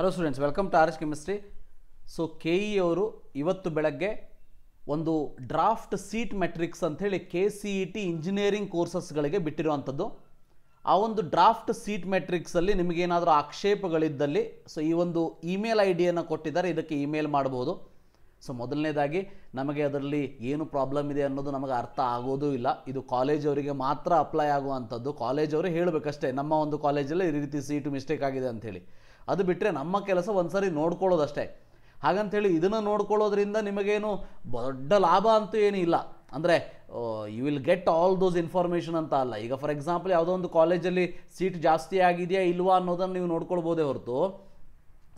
hello students welcome to S chemistry so K E ಅವರು ಇವತ್ತು ಬೆಳಗ್ಗೆ ಒಂದು ಡ್ರಾಫ್ಟ್ ಸೀಟ್ ಮೆಟ್ರಿಕ್ಸ್ ಅಂಥೇಳಿ K C E T engineering ಕೋರ್ಸಸ್ಗಳಿಗೆ ಬಿಟ್ಟಿರುವಂಥದ್ದು ಆ ಒಂದು ಡ್ರಾಫ್ಟ್ ಸೀಟ್ ಮೆಟ್ರಿಕ್ಸಲ್ಲಿ ನಿಮಗೇನಾದರೂ ಆಕ್ಷೇಪಗಳಿದ್ದಲ್ಲಿ ಸೊ ಈ ಒಂದು ಇಮೇಲ್ ಐ ಡಿಯನ್ನು ಕೊಟ್ಟಿದ್ದಾರೆ ಇದಕ್ಕೆ ಇಮೇಲ್ ಮಾಡ್ಬೋದು ಸೊ ಮೊದಲನೇದಾಗಿ ನಮಗೆ ಅದರಲ್ಲಿ ಏನು ಪ್ರಾಬ್ಲಮ್ ಇದೆ ಅನ್ನೋದು ನಮಗೆ ಅರ್ಥ ಆಗೋದೂ ಇಲ್ಲ ಇದು ಕಾಲೇಜ್ ಅವರಿಗೆ ಮಾತ್ರ ಅಪ್ಲೈ ಆಗುವಂಥದ್ದು ಕಾಲೇಜ್ ಅವರು ಹೇಳಬೇಕಷ್ಟೇ ನಮ್ಮ ಒಂದು ಕಾಲೇಜಲ್ಲಿ ಈ ರೀತಿ ಸೀಟು ಮಿಸ್ಟೇಕ್ ಆಗಿದೆ ಅಂಥೇಳಿ ಅದು ಬಿಟ್ಟರೆ ನಮ್ಮ ಕೆಲಸ ಒಂದು ಸಾರಿ ನೋಡ್ಕೊಳ್ಳೋದಷ್ಟೇ ಹಾಗಂಥೇಳಿ ಇದನ್ನು ನೋಡ್ಕೊಳ್ಳೋದ್ರಿಂದ ನಿಮಗೇನು ದೊಡ್ಡ ಲಾಭ ಅಂತೂ ಏನೂ ಇಲ್ಲ ಅಂದರೆ you will get all those information ಅಂತ ಅಲ್ಲ ಈಗ ಫಾರ್ ಎಕ್ಸಾಂಪಲ್ ಯಾವುದೋ ಒಂದು ಕಾಲೇಜಲ್ಲಿ ಸೀಟ್ ಜಾಸ್ತಿ ಆಗಿದೆಯಾ ಇಲ್ವಾ ಅನ್ನೋದನ್ನು ನೀವು ನೋಡ್ಕೊಳ್ಬೋದೇ ಹೊರತು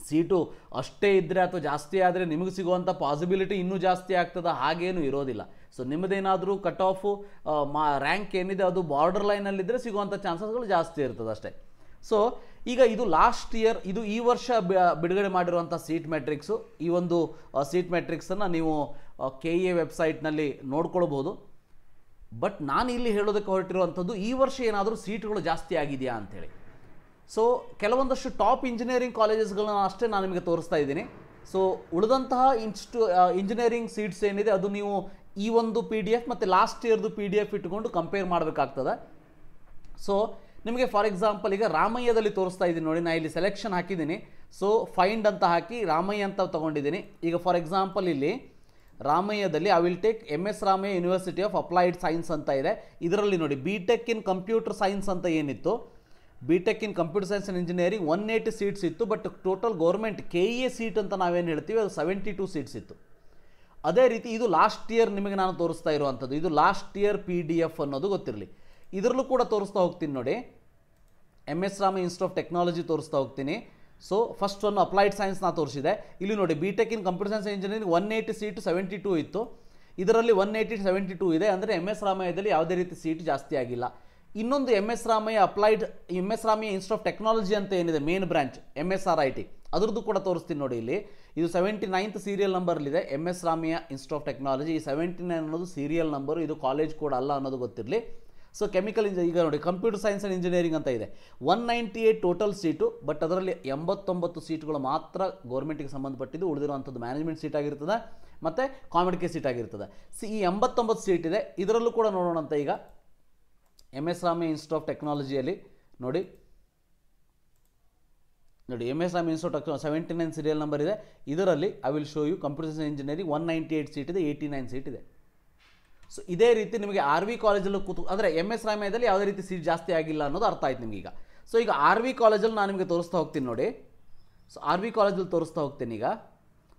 ಸೀಟು ಅಷ್ಟೇ ಇದ್ದರೆ ಅಥವಾ ಜಾಸ್ತಿ ಆದರೆ ನಿಮಗೆ ಸಿಗುವಂಥ ಪಾಸಿಬಿಲಿಟಿ ಇನ್ನೂ ಜಾಸ್ತಿ ಆಗ್ತದೆ ಹಾಗೇನೂ ಇರೋದಿಲ್ಲ ಸೊ ನಿಮ್ಮದೇನಾದರೂ ಕಟ್ ಆಫು ಮಾ ರ್ಯಾಂಕ್ ಏನಿದೆ ಅದು ಬಾರ್ಡರ್ ಲೈನಲ್ಲಿದ್ದರೆ ಸಿಗುವಂಥ ಚಾನ್ಸಸ್ಗಳು ಜಾಸ್ತಿ ಇರ್ತದೆ ಅಷ್ಟೇ ಸೊ ಈಗ ಇದು ಲಾಸ್ಟ್ ಇಯರ್ ಇದು ಈ ವರ್ಷ ಬಿಡುಗಡೆ ಮಾಡಿರುವಂಥ ಸೀಟ್ ಮೆಟ್ರಿಕ್ಸು ಈ ಒಂದು ಸೀಟ್ ಮ್ಯಾಟ್ರಿಕ್ಸನ್ನು ನೀವು ಕೆ ಎ ವೆಬ್ಸೈಟ್ನಲ್ಲಿ ನೋಡ್ಕೊಳ್ಬೋದು ಬಟ್ ನಾನು ಇಲ್ಲಿ ಹೇಳೋದಕ್ಕೆ ಹೊರಟಿರುವಂಥದ್ದು ಈ ವರ್ಷ ಏನಾದರೂ ಸೀಟ್ಗಳು ಜಾಸ್ತಿ ಆಗಿದೆಯಾ ಅಂಥೇಳಿ ಸೊ ಕೆಲವೊಂದಷ್ಟು ಟಾಪ್ ಇಂಜಿನಿಯರಿಂಗ್ ಕಾಲೇಜಸ್ಗಳನ್ನ ಅಷ್ಟೇ ನಾನು ನಿಮಗೆ ತೋರಿಸ್ತಾ ಇದ್ದೀನಿ ಸೊ ಉಳಿದಂತಹ ಇನ್ಸ್ಟು ಇಂಜಿನಿಯರಿಂಗ್ ಸೀಟ್ಸ್ ಏನಿದೆ ಅದು ನೀವು ಈ ಒಂದು ಪಿ ಡಿ ಎಫ್ ಮತ್ತು ಲಾಸ್ಟ್ ಇಯರ್ದು ಪಿ ಡಿ ಎಫ್ ಇಟ್ಕೊಂಡು ಕಂಪೇರ್ ಮಾಡಬೇಕಾಗ್ತದೆ ಸೊ ನಿಮಗೆ ಫಾರ್ ಎಕ್ಸಾಂಪಲ್ ಈಗ ರಾಮಯ್ಯದಲ್ಲಿ ತೋರಿಸ್ತಾ ಇದ್ದೀನಿ ನೋಡಿ ನಾನು ಇಲ್ಲಿ ಸೆಲೆಕ್ಷನ್ ಹಾಕಿದ್ದೀನಿ ಸೊ ಫೈಂಡ್ ಅಂತ ಹಾಕಿ ರಾಮಯ್ಯ ಅಂತ ತೊಗೊಂಡಿದ್ದೀನಿ ಈಗ ಫಾರ್ ಎಕ್ಸಾಂಪಲ್ ಇಲ್ಲಿ ರಾಮಯ್ಯದಲ್ಲಿ I will take M S Ramaiah university of applied science ಅಂತ ಇದೆ ಇದರಲ್ಲಿ ನೋಡಿ B tech in computer science ಅಂತ ಏನಿತ್ತು B tech in computer science and engineering one eighty seats ಇತ್ತು but total government K E A seat ಅಂತ ನಾವೇನು ಹೇಳ್ತೀವಿ ಅದು ಸೆವೆಂಟಿ ಟೂ ಸೀಟ್ಸ್ ಇತ್ತು ಅದೇ ರೀತಿ ಇದು ಲಾಸ್ಟ್ ಇಯರ್ ನಿಮಗೆ ನಾನು ತೋರಿಸ್ತಾ ಇರುವಂಥದ್ದು ಇದು last year P D F ಅನ್ನೋದು ಗೊತ್ತಿರಲಿ ಇದರಲ್ಲೂ ಕೂಡ ತೋರಿಸ್ತಾ ಹೋಗ್ತೀನಿ ನೋಡಿ M S Rama institute of technology ತೋರಿಸ್ತಾ ಹೋಗ್ತೀನಿ so first one applied science ನಾನು ತೋರಿಸಿದೆ ಇಲ್ಲಿ ನೋಡಿ B tech in computer science engineering one eighty seat seventy two ಇತ್ತು ಇದರಲ್ಲಿ ಒನ್ ಏಯ್ಟಿ ಸೆವೆಂಟಿ ಟೂ ಇದೆ ಅಂದರೆ ಎಮ್ ಎಸ್ ರಾಮಯ್ಯದಲ್ಲಿ ಯಾವುದೇ ರೀತಿ ಸೀಟ್ ಜಾಸ್ತಿ ಆಗಿಲ್ಲ ಇನ್ನೊಂದು M S Ramaiah applied M S Ramaiah institute of technology ಅಂತ ಏನಿದೆ main branch M S R I T ಅದರದ್ದು ಕೂಡ ತೋರಿಸ್ತೀನಿ ನೋಡಿ ಇಲ್ಲಿ ಇದು ಸೆವೆಂಟಿ ನೈನ್ತ್ ಸೀರಿಯಲ್ ಇದೆ M S Ramaiah institute of technology ಈ ಸೆವೆಂಟಿ ನೈನ್ ಅನ್ನೋದು ಸೀರಿಯಲ್ ನಂಬರು ಇದು ಕಾಲೇಜ್ ಕೂಡ ಅಲ್ಲ ಅನ್ನೋದು ಗೊತ್ತಿರಲಿ ಸೊ ಕೆಮಿಕಲ್ ಇಂಜಿ ಈಗ ನೋಡಿ ಕಂಪ್ಯೂಟರ್ ಸೈನ್ಸ್ ಆ್ಯಂಡ್ ಇಂಜಿನಿಯರಿಂಗ್ ಅಂತ ಇದೆ one ninety eight total seat but ಅದರಲ್ಲಿ ಎಂಬತ್ತೊಂಬತ್ತು ಸೀಟ್ಗಳು ಮಾತ್ರ ಗೌರ್ಮೆಂಟಿಗೆ ಸಂಬಂಧಪಟ್ಟಿದ್ದು ಉಳಿದಿರುವಂಥದ್ದು ಮ್ಯಾನೇಜ್ಮೆಂಟ್ ಸೀಟ್ ಆಗಿರ್ತದೆ ಮತ್ತು ಕಾಮೆಡಿಕೆ ಸೀಟ್ ಆಗಿರ್ತದೆ ಸಿ ಈ ಎಂಬತ್ತೊಂಬತ್ತು ಸೀಟ್ ಇದೆ ಇದರಲ್ಲೂ ಕೂಡ ನೋಡೋಣ ಅಂತ ಈಗ M S Rami institute of ಟೆಕ್ನಾಲಜಿಯಲ್ಲಿ ನೋಡಿ ನೋಡಿ M S Rami institute of seventy nine serial number ಇದೆ ಇದರಲ್ಲಿ I will show you computer engineering one ninety eight seat ಇದೆ ಏಯ್ಟಿ ನೈನ್ ಸೀಟ್ ಇದೆ ಸೊ ಇದೇ ರೀತಿ ನಿಮಗೆ ಆರ್ ವಿ ಕಾಲೇಜಲ್ಲೂ ಕೂತು ಅಂದರೆ ಎಮ್ ಎಸ್ ರಾಮಯ್ಯದಲ್ಲಿ ಯಾವುದೇ ರೀತಿ ಸೀಟ್ ಜಾಸ್ತಿ ಆಗಿಲ್ಲ ಅನ್ನೋದು ಅರ್ಥ ಆಯ್ತು ನಿಮಗೀಗ ಸೊ ಈಗ ಆರ್ ವಿ ಕಾಲೇಜಲ್ಲಿ ನಾನು ನಿಮಗೆ ತೋರಿಸ್ತಾ ಹೋಗ್ತೀನಿ ನೋಡಿ ಸೊ ಆರ್ ವಿ ಕಾಲೇಜಲ್ಲಿ ತೋರಿಸ್ತಾ ಹೋಗ್ತೀನಿ ಈಗ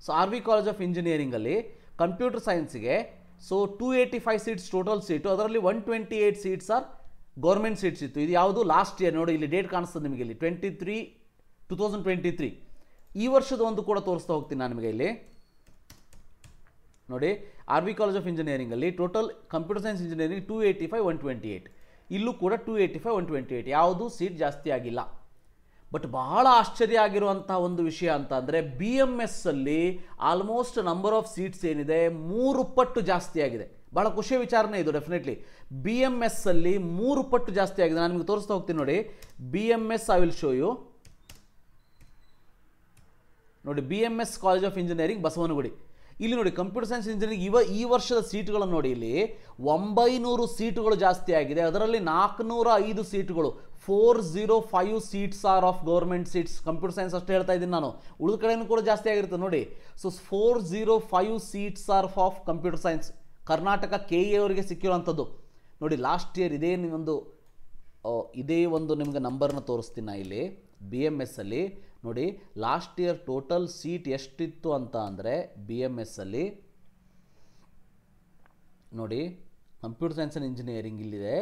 so R V college of ಇಂಜಿನಿಯರಿಂಗಲ್ಲಿ ಕಂಪ್ಯೂಟರ್ ಸೈನ್ಸ್ಗೆ so two eighty five seats total seat ಅದರಲ್ಲಿ one twenty eight seats are government seats ಇತ್ತು ಇದು ಯಾವುದು ಲಾಸ್ಟ್ ಇಯರ್ ನೋಡಿ ಇಲ್ಲಿ ಡೇಟ್ ಕಾಣಿಸ್ತದೆ ನಿಮಗೆ ಇಲ್ಲಿ twenty three two thousand twenty three ಈ ವರ್ಷದ ಒಂದು ಕೂಡ ತೋರಿಸ್ತಾ ಹೋಗ್ತೀನಿ ನಾನು ನಿಮಗೆ ಇಲ್ಲಿ ನೋಡಿ ಆರ್ ವಿ ಕಾಲೇಜ್ ಆಫ್ ಇಂಜಿನಿಯರಿಂಗಲ್ಲಿ total computer science engineering two eighty five one twenty eight ಇಲ್ಲೂ ಕೂಡ two eighty five one twenty eight ಯಾವುದೂ ಸೀಟ್ ಜಾಸ್ತಿ ಆಗಿಲ್ಲ ಬಟ್ ಬಹಳ ಆಶ್ಚರ್ಯ ಆಗಿರುವಂಥ ಒಂದು ವಿಷಯ ಅಂತ ಅಂದರೆ ಬಿ ಎಮ್ ಎಸ್ಸಲ್ಲಿ ಆಲ್ಮೋಸ್ಟ್ ನಂಬರ್ ಆಫ್ ಸೀಟ್ಸ್ ಏನಿದೆ ಮೂರು ಪಟ್ಟು ಜಾಸ್ತಿ ಆಗಿದೆ ಭಾಳ ಖುಷಿಯ ವಿಚಾರನೇ ಇದು ಡೆಫಿನೆಟ್ಲಿ ಬಿ ಎಮ್ ಎಸ್ಸಲ್ಲಿ ಮೂರು ಪಟ್ಟು ಜಾಸ್ತಿ ಆಗಿದೆ ನಾನು ನಿಮಗೆ ತೋರಿಸ್ತಾ ಹೋಗ್ತೀನಿ ನೋಡಿ B M S I will show you ನೋಡಿ B M S college of engineering Basavanagudi ಇಲ್ಲಿ ನೋಡಿ ಕಂಪ್ಯೂಟರ್ ಸೈನ್ಸ್ ಇಂಜಿನಿಯರಿಂಗ್ ಇವ ಈ ವರ್ಷದ ಸೀಟುಗಳನ್ನು ನೋಡಿ ಇಲ್ಲಿ ಒಂಬೈನೂರು ಸೀಟುಗಳು ಜಾಸ್ತಿ ಆಗಿದೆ ಅದರಲ್ಲಿ ನಾಲ್ಕುನೂರ ಐದು ಸೀಟುಗಳು four zero five seats are of government seats computer science ಅಷ್ಟೇ ಹೇಳ್ತಾ ಇದ್ದೀನಿ ನಾನು ಉಳಿದ ಕಡೆಯೂ ಕೂಡ ಜಾಸ್ತಿ ಆಗಿರುತ್ತೆ ನೋಡಿ so four zero five seats are of computer science Karnataka K A ಅವರಿಗೆ ಸಿಕ್ಕಿರುವಂಥದ್ದು ನೋಡಿ ಲಾಸ್ಟ್ ಇಯರ್ ಇದೇ ಒಂದು ಇದೇ ಒಂದು ನಿಮಗೆ ನಂಬರ್ನ ತೋರಿಸ್ತೀನಿ ನಾ ಇಲ್ಲಿ ಬಿ ಎಮ್ ಎಸ್ಸಲ್ಲಿ ನೋಡಿ ಲಾಸ್ಟ್ ಇಯರ್ ಟೋಟಲ್ ಸೀಟ್ ಎಷ್ಟಿತ್ತು ಅಂತ ಅಂದರೆ ಬಿ ಎಮ್ ಎಸ್ಸಲ್ಲಿ ನೋಡಿ ಕಂಪ್ಯೂಟರ್ ಸೈನ್ಸ್ ಆ್ಯಂಡ್ ಇಂಜಿನಿಯರಿಂಗ್ ಇಲ್ಲಿದೆ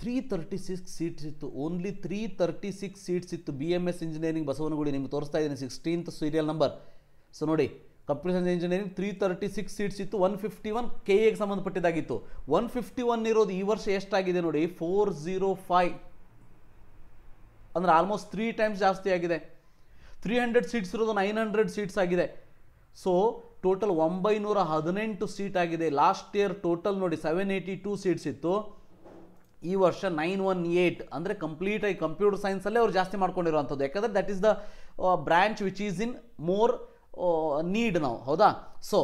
ತ್ರೀ ತರ್ಟಿ ಸಿಕ್ಸ್ ಸೀಟ್ಸ್ ಇತ್ತು only three thirty six seats ಇತ್ತು B M S engineering Basavanagudi ನಿಮ್ಗೆ ತೋರಿಸ್ತಾ ಇದ್ದೀನಿ ಸಿಕ್ಸ್ಟೀನ್ತ್ ಸೀರಿಯಲ್ ನಂಬರ್ ಸೊ ನೋಡಿ computer engineering three thirty six seats ಇತ್ತು ಒನ್ ಫಿಫ್ಟಿ ಒನ್ ಕೆ ಎಗೆ ಸಂಬಂಧಪಟ್ಟಿದ್ದಾಗಿತ್ತು ಒನ್ ಫಿಫ್ಟಿ ಒನ್ ಇರೋದು ಈ ವರ್ಷ ಎಷ್ಟಾಗಿದೆ ನೋಡಿ ಫೋರ್ ಜೀರೋ ಫೈವ್ ಅಂದರೆ ಆಲ್ಮೋಸ್ಟ್ ತ್ರೀ ಟೈಮ್ಸ್ ಜಾಸ್ತಿ ಆಗಿದೆ ತ್ರೀ ಹಂಡ್ರೆಡ್ ಸೀಟ್ಸ್ ಇರೋದು ನೈನ್ ಹಂಡ್ರೆಡ್ ಸೀಟ್ಸ್ ಆಗಿದೆ ಸೊ ಟೋಟಲ್ ಒಂಬೈನೂರ ಹದಿನೆಂಟು ಸೀಟ್ ಆಗಿದೆ ಲಾಸ್ಟ್ ಇಯರ್ ಟೋಟಲ್ ನೋಡಿ ಸೆವೆನ್ ಏಯ್ಟಿ ಟೂ ಸೀಟ್ಸ್ ಇತ್ತು ಈ ವರ್ಷ ನೈನ್ ಒನ್ ಏಯ್ಟ್ ಅಂದರೆ ಕಂಪ್ಲೀಟಾಗಿ ಕಂಪ್ಯೂಟರ್ ಸೈನ್ಸಲ್ಲೇ ಅವ್ರು ಜಾಸ್ತಿ ಮಾಡ್ಕೊಂಡಿರುವಂಥದ್ದು ಯಾಕಂದರೆ that is the branch uh, which is in more need ನಾವು ಹೌದಾ ಸೊ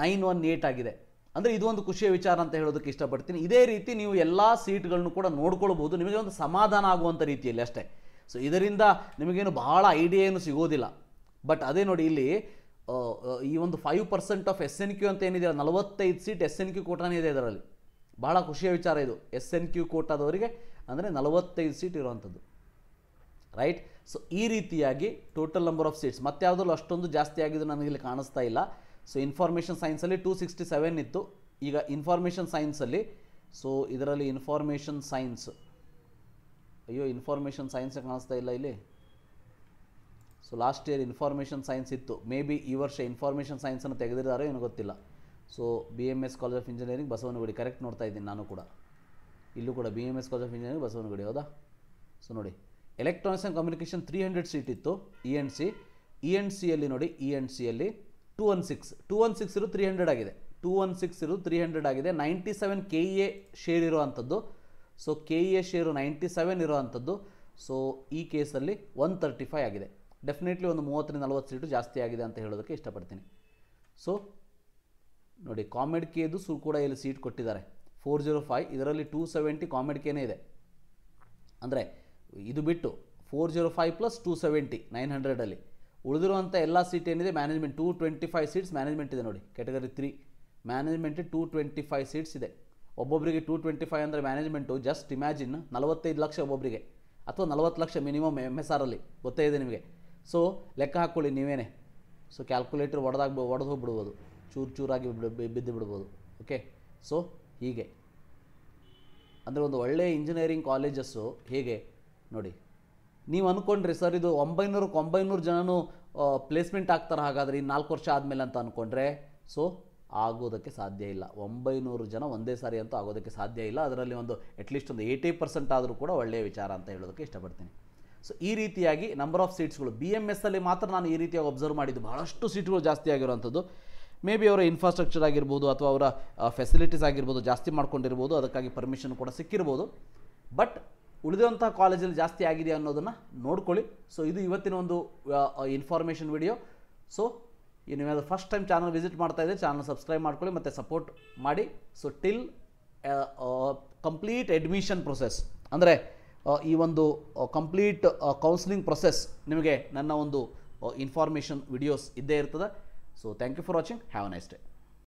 ನೈನ್ ಒನ್ ಏಯ್ಟ್ ಆಗಿದೆ ಅಂದರೆ ಇದು ಒಂದು ಖುಷಿಯ ವಿಚಾರ ಅಂತ ಹೇಳೋದಕ್ಕೆ ಇಷ್ಟಪಡ್ತೀನಿ ಇದೇ ರೀತಿ ನೀವು ಎಲ್ಲ ಸೀಟ್ಗಳನ್ನು ಕೂಡ ನೋಡ್ಕೊಳ್ಬೋದು ನಿಮಗೆ ಒಂದು ಸಮಾಧಾನ ಆಗುವಂಥ ರೀತಿಯಲ್ಲಿ ಅಷ್ಟೇ ಸೊ ಇದರಿಂದ ನಿಮಗೇನು ಬಹಳ ಐಡಿಯಾ ಏನು ಸಿಗೋದಿಲ್ಲ ಬಟ್ ಅದೇ ನೋಡಿ ಇಲ್ಲಿ ಈ ಒಂದು five percent of S N Q ಅಂತ ಏನಿದೆ ನಲವತ್ತೈದು ಸೀಟ್ ಎಸ್ ಎನ್ ಕ್ಯೂ ಕೋಟಾನೇ ಇದೆ ಇದರಲ್ಲಿ ಬಹಳ ಖುಷಿಯ ವಿಚಾರ ಇದು ಎಸ್ ಎನ್ ಕ್ಯೂ ಕೋಟಾದವರಿಗೆ ಅಂದರೆ ನಲವತ್ತೈದು ಸೀಟ್ ಇರುವಂಥದ್ದು ರೈಟ್ ಸೊ ಈ ರೀತಿಯಾಗಿ ಟೋಟಲ್ ನಂಬರ್ ಆಫ್ ಸೀಟ್ಸ್ ಮತ್ತೆ ಯಾವುದಲ್ಲೂ ಅಷ್ಟೊಂದು ಜಾಸ್ತಿ ಆಗಿದ್ದು ನನಗಿಲ್ಲಿ ಕಾಣಿಸ್ತಾ ಇಲ್ಲ ಸೊ ಇನ್ಫಾರ್ಮೇಷನ್ ಸೈನ್ಸಲ್ಲಿ ಟೂ ಸಿಕ್ಸ್ಟಿ ಸೆವೆನ್ ಇತ್ತು ಈಗ ಇನ್ಫಾರ್ಮೇಷನ್ ಸೈನ್ಸಲ್ಲಿ ಸೊ ಇದರಲ್ಲಿ ಇನ್ಫಾರ್ಮೇಷನ್ ಸೈನ್ಸ್ ಅಯ್ಯೋ ಇನ್ಫಾರ್ಮೇಷನ್ ಸೈನ್ಸ್ ಕಾಣಿಸ್ತಾ ಇಲ್ಲ ಇಲ್ಲಿ so last year information science ಇತ್ತು ಮೇ ಬಿ ಈ ವರ್ಷ ಇನ್ಫಾರ್ಮೇಷನ್ ಸೈನ್ಸನ್ನು ತೆಗೆದಿದ್ದಾರೋ ಏನೋ ಗೊತ್ತಿಲ್ಲ so B M S college of engineering Basavanagudi correct ನೋಡ್ತಾ ಇದ್ದೀನಿ ನಾನು ಕೂಡ ಇಲ್ಲೂ ಕೂಡ B M S college of engineering Basavanagudi ಹೌದಾ ಸೊ ನೋಡಿ electronics and communication three hundred seat E N C E N N ಸಿಯಲ್ಲಿ ನೋಡಿ ಇ ಎನ್ ಸಿಯಲ್ಲಿ two one six two one six ಇರೋ ತ್ರೀ ಹಂಡ್ರೆಡ್ ಆಗಿದೆ ಟೂ ಒನ್ ಸಿಕ್ಸ್ ಇರೋದು three hundred ಆಗಿದೆ ninety seven K E A share ಇರುವಂಥದ್ದು so K E A share ninety seven ಇರುವಂಥದ್ದು so ಈ ಕೇಸಲ್ಲಿ ಒನ್ ತರ್ಟಿ ಫೈವ್ ಆಗಿದೆ ಡೆಫಿನೆಟ್ಲಿ ಒಂದು ಮೂವತ್ತರಿಂದ ನಲವತ್ತು ಸೀಟು ಜಾಸ್ತಿ ಆಗಿದೆ ಅಂತ ಹೇಳೋದಕ್ಕೆ ಇಷ್ಟಪಡ್ತೀನಿ ಸೊ ನೋಡಿ ಕಾಮೆಡ್ ಕೆದು ಸು ಕೂಡ ಇಲ್ಲಿ ಸೀಟ್ ಕೊಟ್ಟಿದ್ದಾರೆ ಫೋರ್ ಜೀರೋ ಫೈವ್ ಇದರಲ್ಲಿ ಟೂ ಸೆವೆಂಟಿ ಕಾಮೆಡ್ ಕೆನೇ ಇದೆ ಅಂದರೆ ಇದು ಬಿಟ್ಟು four zero five plus two seventy nine ಹಂಡ್ರೆಡಲ್ಲಿ ಉಳಿದಿರುವಂಥ ಎಲ್ಲ ಸೀಟ್ ಏನಿದೆ management two twenty five seats management ಇದೆ ನೋಡಿ category three management two twenty five seats ಇದೆ ಒಬ್ಬೊಬ್ಬರಿಗೆ ಟೂ ಟ್ವೆಂಟಿ ಫೈವ್ ಅಂದರೆ ಮ್ಯಾನೇಜ್ಮೆಂಟು ಜಸ್ಟ್ ಇಮ್ಯಾಜಿನ್ ನಲವತ್ತೈದು ಲಕ್ಷ ಒಬ್ಬೊಬ್ಬರಿಗೆ ಅಥವಾ ನಲವತ್ತು ಲಕ್ಷ ಮಿನಿಮಮ್ ಎಮ್ ಎಸ್ ಆರಲ್ಲಿ ಗೊತ್ತೇ ಇದೆ ನಿಮಗೆ ಸೊ ಲೆಕ್ಕ ಹಾಕ್ಕೊಳ್ಳಿ ನೀವೇನೆ ಸೊ ಕ್ಯಾಲ್ಕುಲೇಟರ್ ಒಡೆದಾಗ ಒಡೆದು ಹೋಗ್ಬಿಡ್ಬೋದು ಚೂರು ಚೂರಾಗಿ ಬಿದ್ದು ಬಿಡ್ಬೋದು ಓಕೆ ಸೊ ಹೀಗೆ ಅಂದರೆ ಒಂದು ಒಳ್ಳೆಯ ಇಂಜಿನಿಯರಿಂಗ್ ಕಾಲೇಜಸ್ಸು ಹೇಗೆ ನೋಡಿ ನೀವು ಅಂದ್ಕೊಂಡ್ರಿ ಸರ್ ಇದು ಒಂಬೈನೂರಕ್ಕೆ ಒಂಬೈನೂರು ಜನನು ಪ್ಲೇಸ್ಮೆಂಟ್ ಆಗ್ತಾರೆ ಹಾಗಾದರೆ ಈ ನಾಲ್ಕು ವರ್ಷ ಆದಮೇಲೆ ಅಂತ ಅಂದ್ಕೊಂಡ್ರೆ ಸೊ ಆಗೋದಕ್ಕೆ ಸಾಧ್ಯ ಇಲ್ಲ ಒಂಬೈನೂರು ಜನ ಒಂದೇ ಸಾರಿ ಅಂತೂ ಆಗೋದಕ್ಕೆ ಸಾಧ್ಯ ಇಲ್ಲ ಅದರಲ್ಲಿ ಒಂದು ಅಟ್ಲೀಸ್ಟ್ ಒಂದು ಏಯ್ಟಿ ಪರ್ಸೆಂಟ್ ಆದರೂ ಕೂಡ ಒಳ್ಳೆಯ ವಿಚಾರ ಅಂತ ಹೇಳೋದಕ್ಕೆ ಇಷ್ಟಪಡ್ತೀನಿ ಸೊ ಈ ರೀತಿಯಾಗಿ ನಂಬರ್ ಆಫ್ ಸೀಟ್ಸ್ಗಳು ಬಿ ಎಮ್ ಎಸ್ಸಲ್ಲಿ ಮಾತ್ರ ನಾನು ಈ ರೀತಿಯಾಗಿ ಒಬ್ಸರ್ವ್ ಮಾಡಿದ್ದು ಬಹಳಷ್ಟು ಸೀಟ್ಗಳು ಜಾಸ್ತಿ ಆಗಿರುವಂಥದ್ದು ಮೇ ಬಿ ಅವರ ಇನ್ಫ್ರಾಸ್ಟ್ರಕ್ಚರ್ ಆಗಿರ್ಬೋದು ಅಥವಾ ಅವರ ಫೆಸಿಲಿಟೀಸ್ ಆಗಿರ್ಬೋದು ಜಾಸ್ತಿ ಮಾಡ್ಕೊಂಡಿರ್ಬೋದು ಅದಕ್ಕಾಗಿ ಪರ್ಮಿಷನ್ ಕೂಡ ಸಿಕ್ಕಿರ್ಬೋದು ಬಟ್ ಉಳಿದಂಥ ಕಾಲೇಜಲ್ಲಿ ಜಾಸ್ತಿ ಆಗಿದೆ ಅನ್ನೋದನ್ನು ನೋಡ್ಕೊಳ್ಳಿ ಸೊ ಇದು ಇವತ್ತಿನ ಒಂದು ಇನ್ಫಾರ್ಮೇಷನ್ ವಿಡಿಯೋ ಸೊ ನೀವೇನಾದ್ರು ಫಸ್ಟ್ ಟೈಮ್ ಚಾನಲ್ ವಿಸಿಟ್ ಮಾಡ್ತಾ ಇದ್ದರೆ ಚಾನಲ್ ಸಬ್ಸ್ಕ್ರೈಬ್ ಮಾಡ್ಕೊಳ್ಳಿ ಮತ್ತು ಸಪೋರ್ಟ್ ಮಾಡಿ so till complete admission process ಅಂದರೆ ಈ ಒಂದು ಕಂಪ್ಲೀಟ್ ಕೌನ್ಸಿಲಿಂಗ್ ಪ್ರೊಸೆಸ್ ನಿಮಗೆ ನನ್ನ ಒಂದು ಇನ್ಫಾರ್ಮೇಷನ್ ವಿಡಿಯೋಸ್ ಇದ್ದೇ ಇರ್ತದೆ so thank you for watching have a nice day